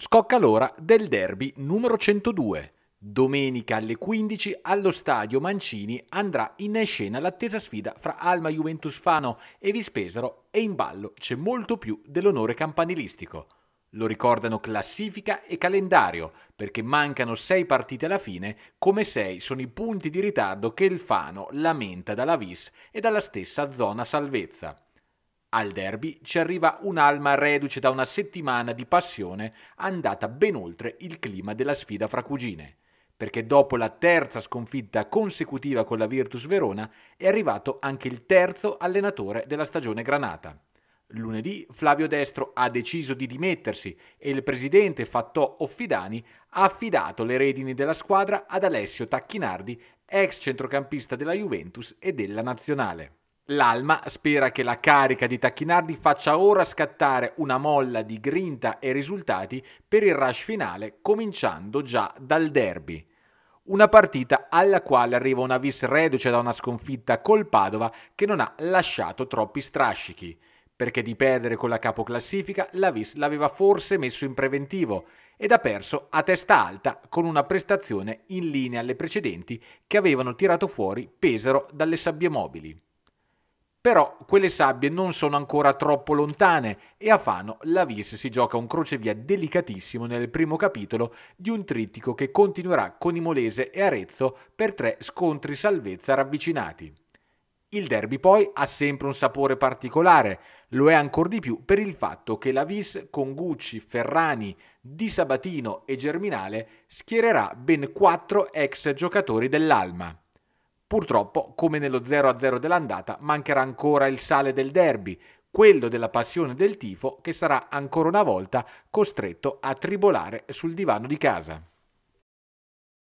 Scocca l'ora del derby numero 102. Domenica alle 15 allo stadio Mancini andrà in scena l'attesa sfida fra Alma Juventus Fano e Vispesaro e in ballo c'è molto più dell'onore campanilistico. Lo ricordano classifica e calendario, perché mancano 6 partite alla fine, come 6 sono i punti di ritardo che il Fano lamenta dalla Vis e dalla stessa zona salvezza. Al derby ci arriva un'alma reduce da una settimana di passione andata ben oltre il clima della sfida fra cugine, perché dopo la terza sconfitta consecutiva con la Virtus Verona è arrivato anche il terzo allenatore della stagione granata. Lunedì Flavio Destro ha deciso di dimettersi e il presidente Fattò Offidani ha affidato le redini della squadra ad Alessio Tacchinardi, ex centrocampista della Juventus e della Nazionale. L'Alma spera che la carica di Tacchinardi faccia ora scattare una molla di grinta e risultati per il rush finale, cominciando già dal derby. Una partita alla quale arriva una vis reduce da una sconfitta col Padova che non ha lasciato troppi strascichi, perché di perdere con la capoclassifica la vis l'aveva forse messo in preventivo ed ha perso a testa alta con una prestazione in linea alle precedenti che avevano tirato fuori Pesaro dalle sabbie mobili. Però quelle sabbie non sono ancora troppo lontane e a Fano l'Avis si gioca un crocevia delicatissimo nel primo capitolo di un trittico che continuerà con Imolese e Arezzo per tre scontri salvezza ravvicinati. Il derby poi ha sempre un sapore particolare, lo è ancor di più per il fatto che l'Avis con Gucci, Ferrani, Di Sabatino e Germinale schiererà ben quattro ex giocatori dell'Alma. Purtroppo, come nello 0-0 dell'andata, mancherà ancora il sale del derby, quello della passione del tifo che sarà ancora una volta costretto a tribolare sul divano di casa.